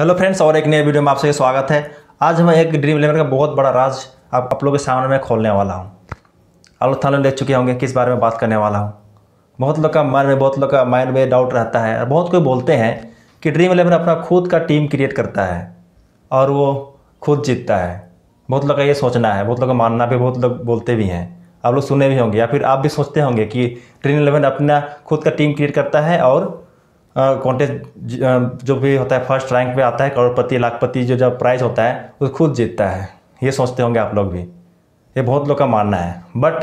hello friends और एक नए वीडियो में आप सभी स्वागत है आज मैं एक ड्रीम इलेवन का बहुत बड़ा राज आप आप लोगों के सामने मैं खोलने वाला हूँ आलो लोग देख चुके होंगे किस बारे में बात करने वाला हूँ बहुत लोग का मन में बहुत लोग का माइंड में डाउट रहता है और बहुत कोई बोलते हैं कि ड्रीम इलेवन अपना खुद का टीम क्रिएट करता है और वो खुद जीतता है बहुत लोग का ये सोचना है बहुत लोग का मानना भी बहुत लोग बोलते भी हैं आप लोग सुने भी होंगे या फिर आप भी सोचते होंगे कि ड्रीम इलेवन अपना खुद का टीम क्रिएट करता है और कॉन्टेस्ट जो भी होता है फर्स्ट रैंक पे आता है करोड़पति लाखपति जो जब प्राइज होता है वो खुद जीतता है ये सोचते होंगे आप लोग भी ये बहुत लोग का मानना है बट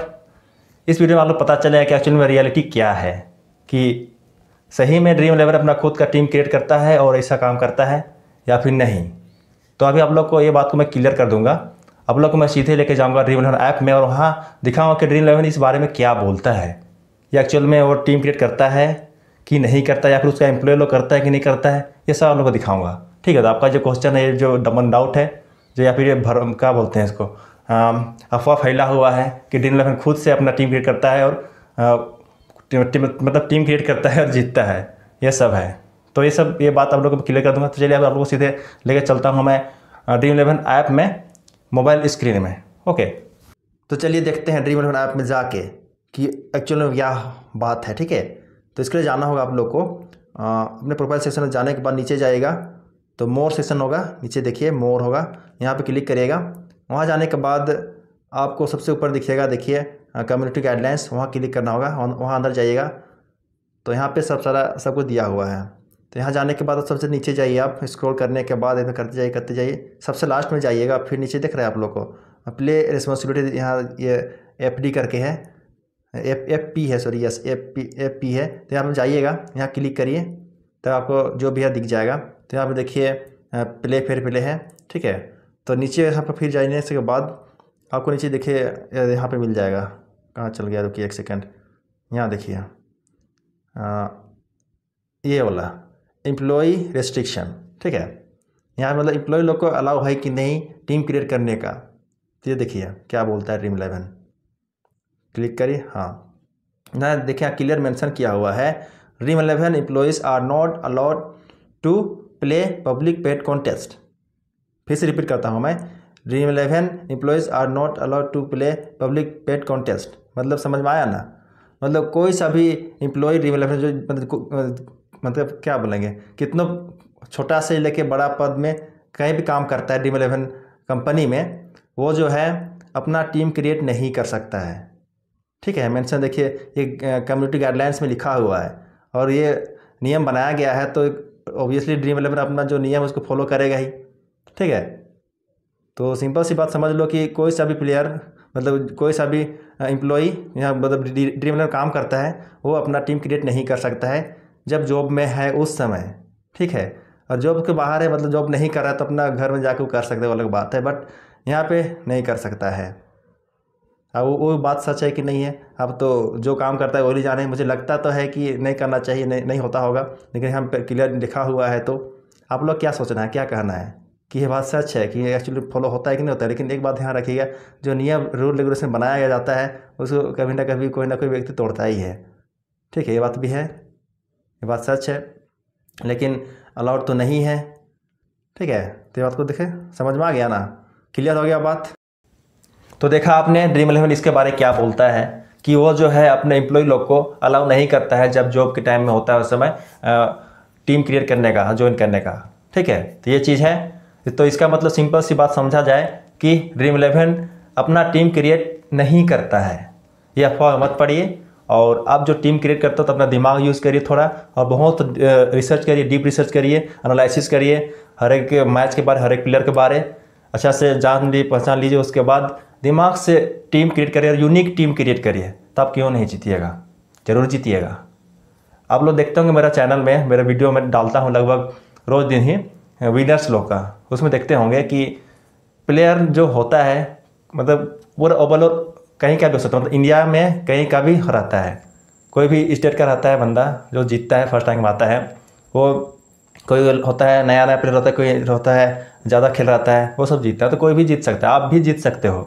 इस वीडियो में आप लोग पता चले कि एक्चुअली में रियलिटी क्या है कि सही में ड्रीम इलेवन अपना खुद का टीम क्रिएट करता है और ऐसा काम करता है या फिर नहीं तो अभी आप लोग को ये बात को मैं क्लियर कर दूंगा आप लोग को मैं सीधे लेके जाऊंगा ड्रीम इलेवन ऐप में और वहाँ दिखाऊंगा कि ड्रीम इलेवन इस बारे में क्या बोलता है या एक्चुअल में वो टीम क्रिएट करता है कि नहीं करता या फिर उसका एम्प्लॉय लोग करता है कि नहीं करता है ये सब आप लोग को दिखाऊंगा ठीक है तो आपका जो क्वेश्चन है जो डमन डाउट है जो या फिर भर क्या बोलते हैं इसको अफवाह फैला हुआ है कि डिन इलेवन खुद से अपना टीम क्रिएट करता है और मतलब टीम क्रिएट करता है और जीतता है ये सब है तो ये सब ये बात आप लोग को क्लियर कर दूंगा तो चलिए अब आप लोग सीधे लेकर चलता हूँ मैं ड्रीम इलेवन ऐप में मोबाइल स्क्रीन में ओके तो चलिए देखते हैं ड्रीम इलेवन ऐप में जाके कि एक्चुअल में क्या बात है ठीक है तो इसके लिए जाना होगा आप लोग को अपने प्रोफाइल सेक्शन में जाने के बाद नीचे जाएगा तो मोर सेक्शन होगा नीचे देखिए मोर होगा यहाँ पे क्लिक करिएगा वहाँ जाने के बाद आपको सबसे ऊपर दिखेगा देखिए कम्युनिटी गाइडलाइंस वहाँ क्लिक करना होगा वहाँ अंदर जाइएगा तो यहाँ पे सब सारा सब कुछ दिया हुआ है तो यहाँ जाने के बाद सबसे नीचे जाइए आप स्क्रॉल करने के बाद इधर करते जाइए करते जाइए सबसे लास्ट में जाइएगा फिर नीचे देख रहे हैं आप लोग को प्ले रिस्पॉन्सिबिलिटी यहाँ ये एफ करके है एफ एफ पी है sorry yes F P F P है तो यहाँ पर जाइएगा यहाँ क्लिक करिए तो आपको जो भी है दिख जाएगा तो यहाँ पर देखिए प्ले फिर प्ले है ठीक है तो नीचे यहाँ पर फिर जाने के बाद आपको नीचे देखिए यहाँ पे मिल जाएगा कहाँ चल गया रुकिए एक सेकेंड यहाँ देखिए ये वाला एम्प्लॉय रेस्ट्रिक्शन ठीक है यहाँ मतलब एम्प्लॉय लोग को अलाउ है कि नहीं टीम क्रिएट करने का तो ये देखिए क्या बोलता है ड्रीम इलेवन क्लिक करें हाँ ना देखिए क्लियर मेंशन किया हुआ है Dream Eleven employees are not allowed to play public paid contest फिर से रिपीट करता हूँ मैं Dream Eleven employees are not allowed to play public paid contest मतलब समझ में आया ना मतलब कोई सा भी इम्प्लॉय ड्रीम इलेवन जो मतलब मतलब क्या बोलेंगे कितनों छोटा से लेके बड़ा पद में कहीं भी काम करता है ड्रीम इलेवन कंपनी में वो जो है अपना टीम क्रिएट नहीं कर सकता है ठीक है मेंशन देखिए ये कम्युनिटी गाइडलाइंस में लिखा हुआ है और ये नियम बनाया गया है तो ऑब्वियसली ड्रीम इलेवन अपना जो नियम उसको फॉलो करेगा ही ठीक है तो सिंपल सी बात समझ लो कि कोई सा भी प्लेयर मतलब कोई सा भी एम्प्लॉई यहाँ मतलब ड्रीम इलेवन काम करता है वो अपना टीम क्रिएट नहीं कर सकता है जब जॉब में है उस समय ठीक है और जॉब के बाहर है मतलब जॉब नहीं कर रहा है तो अपना घर में जाकर वो कर सकते वो अलग बात है बट यहाँ पे नहीं कर सकता है अब वो बात सच है कि नहीं है अब तो जो काम करता है वही जाने मुझे लगता तो है कि नहीं करना चाहिए नहीं नहीं होता होगा लेकिन हम क्लियर लिखा हुआ है तो आप लोग क्या सोचना है क्या कहना है कि यह बात सच है कि एक्चुअली फॉलो होता है कि नहीं होता है लेकिन एक बात ध्यान रखिएगा जो नियम रूल रेगुलेशन बनाया जाता है उसको कभी ना कभी कोई ना कोई व्यक्ति तोड़ता ही है ठीक है ये बात भी है ये बात सच है लेकिन अलाउड तो नहीं है ठीक है तो ये बात को देखें समझ में आ गया ना क्लियर हो गया बात तो देखा आपने ड्रीम इलेवन इसके बारे क्या बोलता है कि वो जो है अपने एम्प्लॉय लोग को अलाउ नहीं करता है जब जॉब के टाइम में होता है उस समय टीम क्रिएट करने का ज्वाइन करने का ठीक है तो ये चीज़ है तो इसका मतलब सिंपल सी बात समझा जाए कि ड्रीम इलेवन अपना टीम क्रिएट नहीं करता है ये अफवाह मत पढ़िए और आप जो टीम क्रिएट करते हो तो अपना दिमाग यूज़ करिए थोड़ा और बहुत रिसर्च करिए डीप रिसर्च करिए एनालिसिस करिए हर एक मैच के बारे हर एक प्लेयर के बारे अच्छा से जान ली पहचान लीजिए उसके बाद दिमाग से टीम क्रिएट करिए और यूनिक टीम क्रिएट करिए तो आप क्यों नहीं जीतिएगा ज़रूर जीतिएगा आप लोग देखते होंगे मेरा चैनल में मेरा वीडियो में डालता हूँ लगभग रोज़ दिन ही विनर्स लोग का उसमें देखते होंगे कि प्लेयर जो होता है मतलब पूरा ओवरऑल कहीं का भी हो सकता मतलब इंडिया में कहीं का भी रहता है कोई भी स्टेट का रहता है बंदा जो जीतता है फर्स्ट टाइम आता है वो कोई होता है नया नया प्लेयर होता है कोई होता है ज़्यादा खेल रहता है वो सब जीतता है तो कोई भी जीत सकता है आप भी जीत सकते हो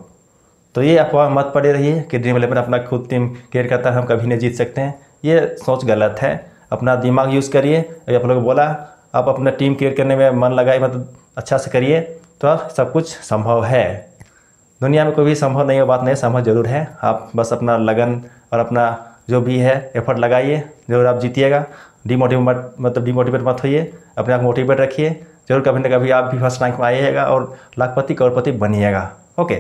तो ये अफवाह मत पड़े रहिए कि ड्रीम इलेवन अपना खुद टीम क्रिएट करता है हम कभी नहीं जीत सकते हैं ये सोच गलत है अपना दिमाग यूज़ करिए अभी आप लोग बोला आप अपना टीम क्रिएट करने में मन लगाए मतलब अच्छा से करिए तो आप सब कुछ संभव है दुनिया में कोई भी संभव नहीं हो बात नहीं संभव जरूर है आप बस अपना लगन और अपना जो भी है एफर्ट लगाइए जरूर आप जीतिएगा डिमोटिवेट मतलब डिमोटिवेट मत होइए अपने आप मोटिवेट रखिए जरूर कभी ना कभी आप भी फर्स्ट रैंक में आइएगा और लाखपति करोड़पति बनिएगा ओके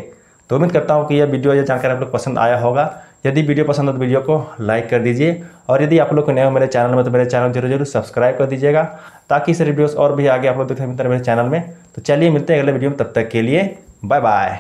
तो उम्मीद करता हूँ कि यह वीडियो यह जानकारी आप लोग पसंद आया होगा यदि वीडियो पसंद हो तो वीडियो को लाइक कर दीजिए और यदि आप लोग को नए हो मेरे चैनल में तो मेरे चैनल जरूर जरूर सब्सक्राइब कर दीजिएगा ताकि इसे वीडियोस और भी आगे आप लोग देखते मिलते हैं मेरे चैनल में तो चलिए मिलते हैं अगले वीडियो में तब तक के लिए बाय बाय